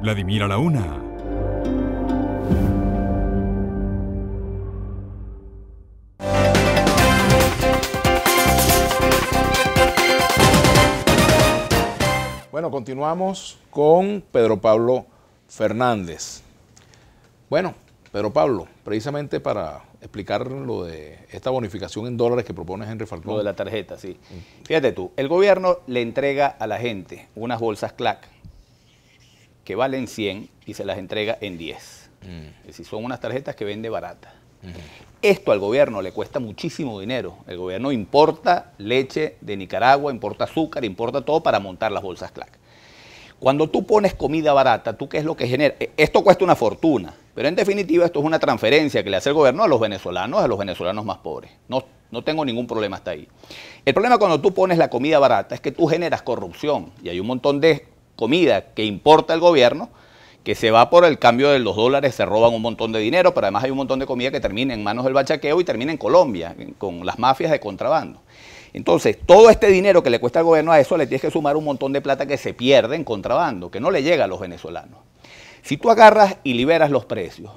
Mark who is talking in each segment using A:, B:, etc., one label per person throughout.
A: Vladimir a la una. Bueno, continuamos con Pedro Pablo Fernández. Bueno, Pedro Pablo, precisamente para explicar lo de esta bonificación en dólares que propone Henry Falcón. Lo de la tarjeta, sí.
B: Fíjate tú, el gobierno le entrega a la gente unas bolsas CLAC, que valen 100 y se las entrega en 10. Mm. Es decir, son unas tarjetas que vende baratas. Esto al gobierno le cuesta muchísimo dinero. El gobierno importa leche de Nicaragua, importa azúcar, importa todo para montar las bolsas CLAC. Cuando tú pones comida barata, ¿tú qué es lo que genera? E, esto cuesta una fortuna, pero en definitiva esto es una transferencia que le hace el gobierno a los venezolanos, a los venezolanos más pobres. No, no tengo ningún problema hasta ahí. El problema cuando tú pones la comida barata es que tú generas corrupción y hay un montón de comida que importa el gobierno, que se va por el cambio de los dólares, se roban un montón de dinero, pero además hay un montón de comida que termina en manos del bachaqueo y termina en Colombia, con las mafias de contrabando. Entonces, todo este dinero que le cuesta al gobierno a eso le tienes que sumar un montón de plata que se pierde en contrabando, que no le llega a los venezolanos. Si tú agarras y liberas los precios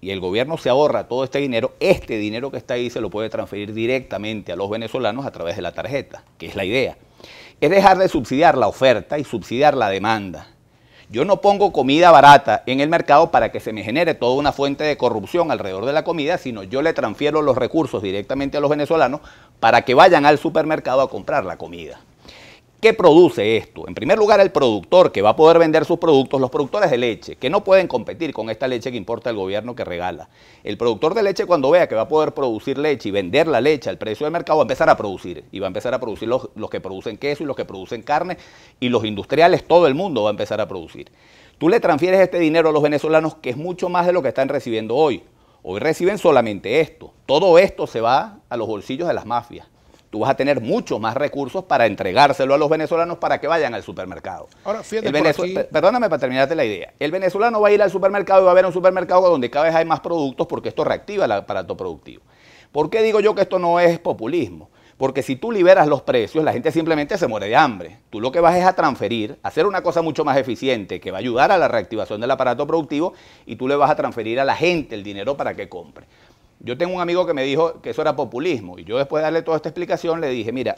B: y el gobierno se ahorra todo este dinero, este dinero que está ahí se lo puede transferir directamente a los venezolanos a través de la tarjeta, que es la idea es dejar de subsidiar la oferta y subsidiar la demanda. Yo no pongo comida barata en el mercado para que se me genere toda una fuente de corrupción alrededor de la comida, sino yo le transfiero los recursos directamente a los venezolanos para que vayan al supermercado a comprar la comida. ¿Qué produce esto? En primer lugar, el productor que va a poder vender sus productos, los productores de leche, que no pueden competir con esta leche que importa el gobierno que regala. El productor de leche cuando vea que va a poder producir leche y vender la leche al precio del mercado, va a empezar a producir. Y va a empezar a producir los, los que producen queso y los que producen carne y los industriales, todo el mundo va a empezar a producir. Tú le transfieres este dinero a los venezolanos, que es mucho más de lo que están recibiendo hoy. Hoy reciben solamente esto. Todo esto se va a los bolsillos de las mafias tú vas a tener mucho más recursos para entregárselo a los venezolanos para que vayan al supermercado. Ahora, fíjate, perdóname para terminarte la idea. El venezolano va a ir al supermercado y va a ver un supermercado donde cada vez hay más productos porque esto reactiva el aparato productivo. ¿Por qué digo yo que esto no es populismo? Porque si tú liberas los precios, la gente simplemente se muere de hambre. Tú lo que vas es a transferir, hacer una cosa mucho más eficiente que va a ayudar a la reactivación del aparato productivo y tú le vas a transferir a la gente el dinero para que compre. Yo tengo un amigo que me dijo que eso era populismo y yo después de darle toda esta explicación le dije, mira,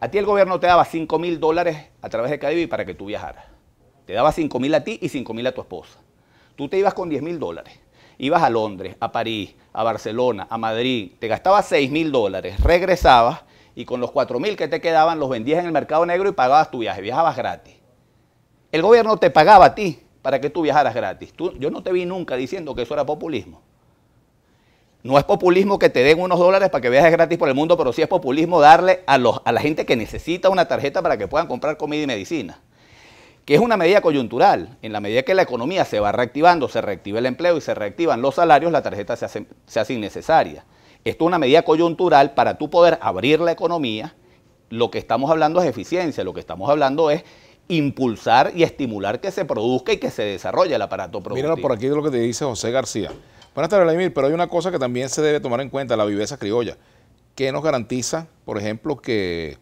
B: a ti el gobierno te daba 5 mil dólares a través de Cadivi para que tú viajaras. Te daba 5 mil a ti y 5 mil a tu esposa. Tú te ibas con 10 mil dólares. Ibas a Londres, a París, a Barcelona, a Madrid, te gastabas 6 mil dólares, regresabas y con los 4 mil que te quedaban los vendías en el mercado negro y pagabas tu viaje, viajabas gratis. El gobierno te pagaba a ti para que tú viajaras gratis. yo no te vi nunca diciendo que eso era populismo. No es populismo que te den unos dólares para que viajes gratis por el mundo, pero sí es populismo darle a, los, a la gente que necesita una tarjeta para que puedan comprar comida y medicina. Que es una medida coyuntural. En la medida que la economía se va reactivando, se reactiva el empleo y se reactivan los salarios, la tarjeta se hace, innecesaria. Esto es una medida coyuntural para tú poder abrir la economía. Lo que estamos hablando es eficiencia, lo que estamos hablando es impulsar y estimular que se produzca y que se
A: desarrolle el aparato productivo. Míralo por aquí lo que te dice José García. Buenas tardes, Vladimir, pero hay una cosa que también se debe tomar en cuenta, la viveza criolla. ¿Qué nos garantiza, por ejemplo, que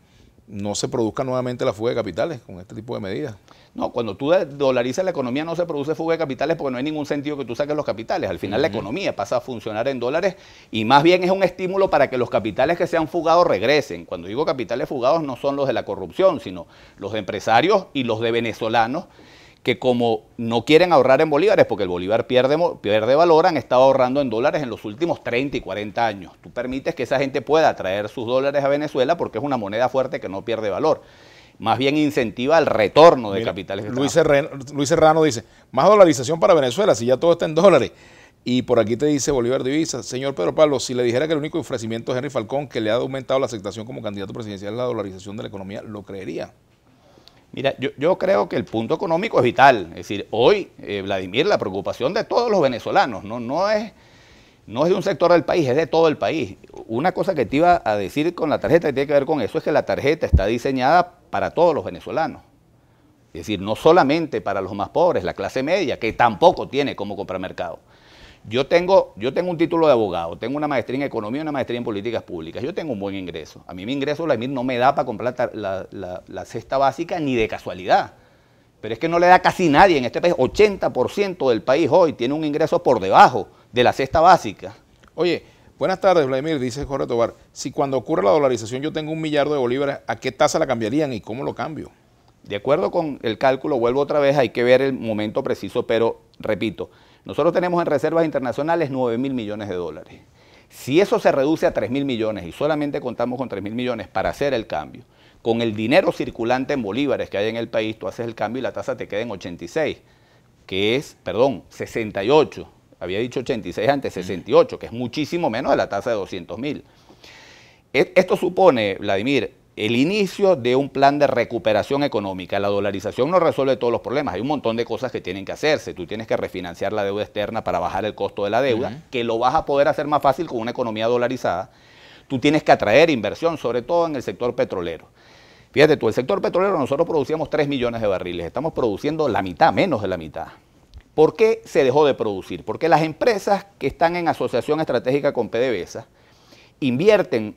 A: no se produzca nuevamente la fuga de capitales con este tipo de medidas? No, cuando tú dolarizas la economía no
B: se produce fuga de capitales porque no hay ningún sentido que tú saques los capitales. Al final la economía pasa a funcionar en dólares y más bien es un estímulo para que los capitales que se han fugado regresen. Cuando digo capitales fugados no son los de la corrupción, sino los de empresarios y los de venezolanos que como no quieren ahorrar en bolívares, porque el bolívar pierde, valor, han estado ahorrando en dólares en los últimos 30 y 40 años. Tú permites que esa gente pueda traer sus dólares a Venezuela porque es una moneda fuerte que no pierde valor. Más bien incentiva el retorno de capitales. Luis, Serrano,
A: Luis Serrano dice, más dolarización para Venezuela, si ya todo está en dólares. Y por aquí te dice Bolívar Divisa, señor Pedro Pablo, si le dijera que el único ofrecimiento de Henry Falcón que le ha aumentado la aceptación como candidato presidencial es la dolarización de la economía, ¿lo creería? Mira, yo, creo que el punto económico es vital. Es decir, hoy,
B: eh, Vladimir, la preocupación de todos los venezolanos, ¿no? es, no es de un sector del país, es de todo el país. Una cosa que te iba a decir con la tarjeta que tiene que ver con eso es que la tarjeta está diseñada para todos los venezolanos. Es decir, no solamente para los más pobres, la clase media, que tampoco tiene cómo comprar mercado. Yo tengo, yo tengo un título de abogado, tengo una maestría en economía y una maestría en políticas públicas. Yo tengo un buen ingreso. A mí mi ingreso, Vladimir, no me da para comprar la, cesta básica ni de casualidad. Pero es que no le da casi nadie en este país. 80% del país hoy tiene un ingreso por debajo de la cesta básica. Oye,
A: buenas tardes, Vladimir, dice Jorge Tobar. Si cuando ocurre la dolarización yo tengo un millardo de bolívares, ¿a qué tasa la cambiarían y cómo lo cambio?
B: De acuerdo con el cálculo, vuelvo otra vez, hay que ver el momento preciso, pero repito, nosotros tenemos en reservas internacionales 9 mil millones de dólares. Si eso se reduce a 3 mil millones y solamente contamos con 3 mil millones para hacer el cambio, con el dinero circulante en bolívares que hay en el país, tú haces el cambio y la tasa te queda en 86, que es, perdón, 68. Había dicho 86 antes, 68, que es muchísimo menos de la tasa de 200 mil. E, esto supone, Vladimir, el inicio de un plan de recuperación económica. La dolarización no resuelve todos los problemas, hay un montón de cosas que tienen que hacerse. Tú tienes que refinanciar la deuda externa para bajar el costo de la deuda, que lo vas a poder hacer más fácil con una economía dolarizada. Tú tienes que atraer inversión, sobre todo en el sector petrolero. Fíjate tú, el sector petrolero nosotros producíamos 3 millones de barriles, estamos produciendo la mitad, menos de la mitad. ¿Por qué se dejó de producir? Porque las empresas que están en asociación estratégica con PDVSA invierten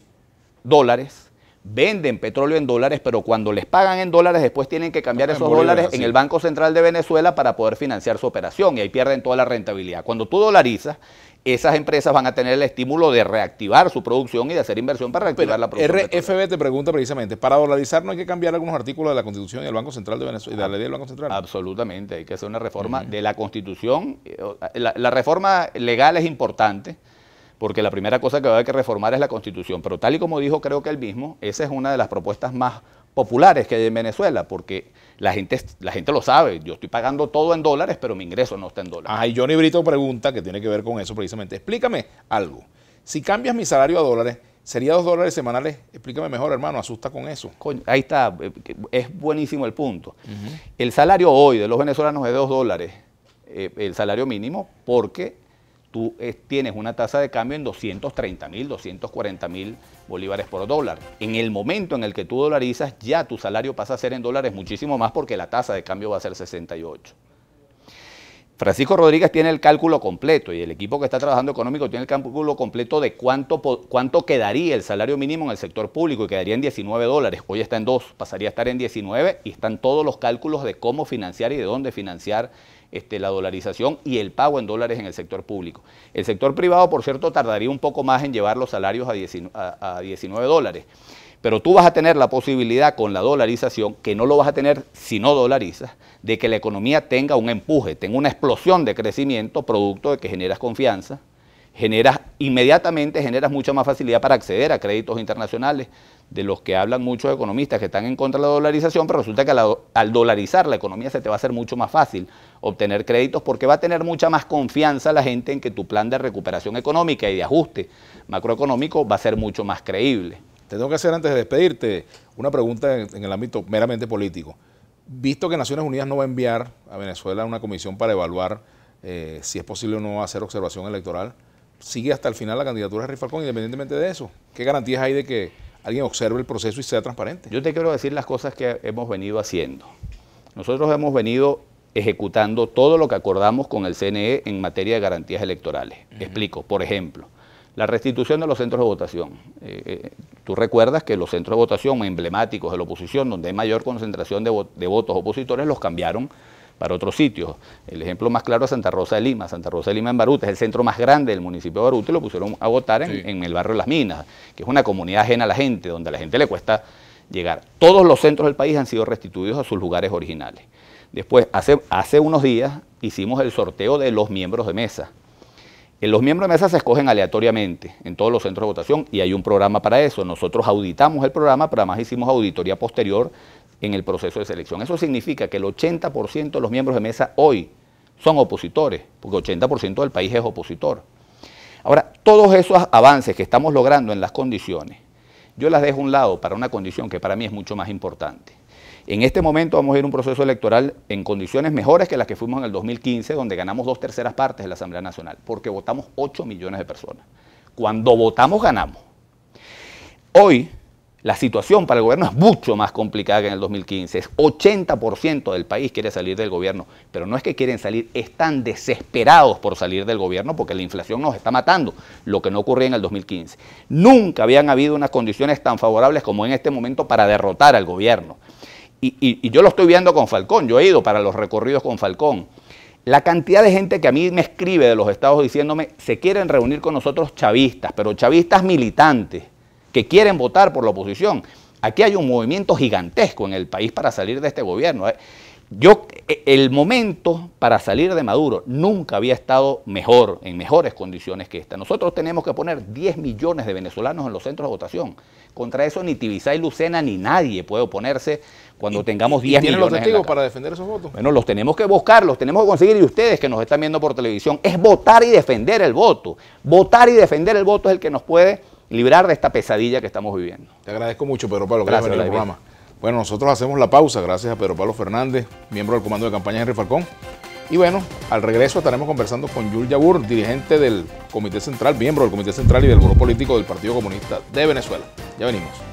B: dólares venden petróleo en dólares, pero cuando les pagan en dólares, después tienen que cambiar esos dólares en el Banco Central de Venezuela para poder financiar su operación y ahí pierden toda la rentabilidad. Cuando tú dolarizas, esas empresas van a tener el estímulo de reactivar su producción y de hacer inversión para reactivar la producción.
A: RFB te pregunta precisamente, para dolarizar no hay que cambiar algunos artículos de la Constitución y del Banco Central de Venezuela, la ley del Banco Central.
B: Absolutamente,
A: hay que hacer una reforma de
B: la Constitución. Eh, la, la reforma legal es importante porque la primera cosa que va a haber que reformar es la constitución. Pero tal y como dijo creo que él mismo, esa es una de las propuestas más populares que hay en Venezuela, porque la gente, la gente lo sabe, yo estoy pagando todo en dólares,
A: pero mi ingreso no está en dólares. Ay, Johnny Brito pregunta, que tiene que ver con eso precisamente, explícame algo, si cambias mi salario a dólares, sería dos dólares semanales, explícame mejor hermano, asusta con eso. ahí está, eh, es buenísimo el punto. El salario hoy de los venezolanos es de dos dólares,
B: eh, el salario mínimo, porque tú eh, tienes una tasa de cambio en 230 mil, 240 mil bolívares por dólar. En el momento en el que tú dolarizas, ya tu salario pasa a ser en dólares muchísimo más porque la tasa de cambio va a ser 68. Francisco Rodríguez tiene el cálculo completo y el equipo que está trabajando económico tiene el cálculo completo de cuánto, cuánto quedaría el salario mínimo en el sector público y quedaría en 19 dólares. Hoy está en 2, pasaría a estar en 19 y están todos los cálculos de cómo financiar y de dónde financiar este, la dolarización y el pago en dólares en el sector público. El sector privado, por cierto, tardaría un poco más en llevar los salarios a a 19 dólares. Pero tú vas a tener la posibilidad con la dolarización, que no lo vas a tener si no dolarizas, de que la economía tenga un empuje, tenga una explosión de crecimiento producto de que generas confianza, generas inmediatamente generas mucha más facilidad para acceder a créditos internacionales, de los que hablan muchos economistas que están en contra de la dolarización, pero resulta que al, dolarizar la economía se te va a hacer mucho más fácil obtener créditos porque va a tener mucha más confianza la gente en que tu plan de recuperación económica y de ajuste
A: macroeconómico va a ser mucho más creíble. Te tengo que hacer antes de despedirte una pregunta en, el ámbito meramente político. Visto que Naciones Unidas no va a enviar a Venezuela una comisión para evaluar eh, si es posible o no hacer observación electoral, sigue hasta el final la candidatura de Rifalcón, independientemente de eso. ¿Qué garantías hay de que alguien observe el proceso y sea transparente? Yo te quiero decir las cosas que hemos venido haciendo. Nosotros hemos venido ejecutando todo
B: lo que acordamos con el CNE en materia de garantías electorales. Explico, por ejemplo, la restitución de los centros de votación. Eh, eh, tú recuerdas que los centros de votación emblemáticos de la oposición, donde hay mayor concentración de votos opositores, los cambiaron para otros sitios. El ejemplo más claro es Santa Rosa de Lima. Santa Rosa de Lima en Baruta es el centro más grande del municipio de Baruta y lo pusieron a votar en, el barrio Las Minas, que es una comunidad ajena a la gente, donde a la gente le cuesta llegar. Todos los centros del país han sido restituidos a sus lugares originales. Después, hace, hace unos días hicimos el sorteo de los miembros de mesa. Eh, los miembros de mesa se escogen aleatoriamente en todos los centros de votación y hay un programa para eso. Nosotros auditamos el programa, pero además hicimos auditoría posterior en el proceso de selección. Eso significa que el 80% de los miembros de mesa hoy son opositores, porque el 80% del país es opositor. Ahora, todos esos avances que estamos logrando en las condiciones, yo las dejo a un lado para una condición que para mí es mucho más importante. En este momento vamos a ir a un proceso electoral en condiciones mejores que las que fuimos en el 2015, donde ganamos dos terceras partes de la Asamblea Nacional, porque votamos 8 millones de personas. Cuando votamos, ganamos. Hoy la situación para el gobierno es mucho más complicada que en el 2015. Es 80% del país quiere salir del gobierno, pero no es que quieren salir, están desesperados por salir del gobierno porque la inflación nos está matando, lo que no ocurría en el 2015. Nunca habían habido unas condiciones tan favorables como en este momento para derrotar al gobierno. Y, y yo lo estoy viendo con Falcón, yo he ido para los recorridos con Falcón. La cantidad de gente que a mí me escribe de los estados diciéndome, se quieren reunir con nosotros chavistas, pero chavistas militantes que quieren votar por la oposición. Aquí hay un movimiento gigantesco en el país para salir de este gobierno. ¿eh? Yo, eh, el momento para salir de Maduro nunca había estado mejor, en mejores condiciones que esta. Nosotros tenemos que poner 10 millones de venezolanos en los centros de votación. Contra eso ni Tibisay Lucena ni nadie puede oponerse cuando tengamos 10 y millones. los testigos
A: para defender esos votos?
B: Bueno, los tenemos que buscar, los tenemos que conseguir y ustedes que nos están viendo por televisión, es votar y defender el voto. Votar y defender el voto es el que nos puede librar de esta pesadilla que estamos viviendo.
A: Te agradezco mucho, Pedro Pablo, gracias, el programa. Bueno, nosotros hacemos la pausa, gracias a Pedro Pablo Fernández, miembro del comando de campaña Henry Falcón. Y bueno, al regreso estaremos conversando con Yul Yabur, dirigente del Comité Central, miembro del Comité Central y del Grupo Político del Partido Comunista de Venezuela. Ya venimos.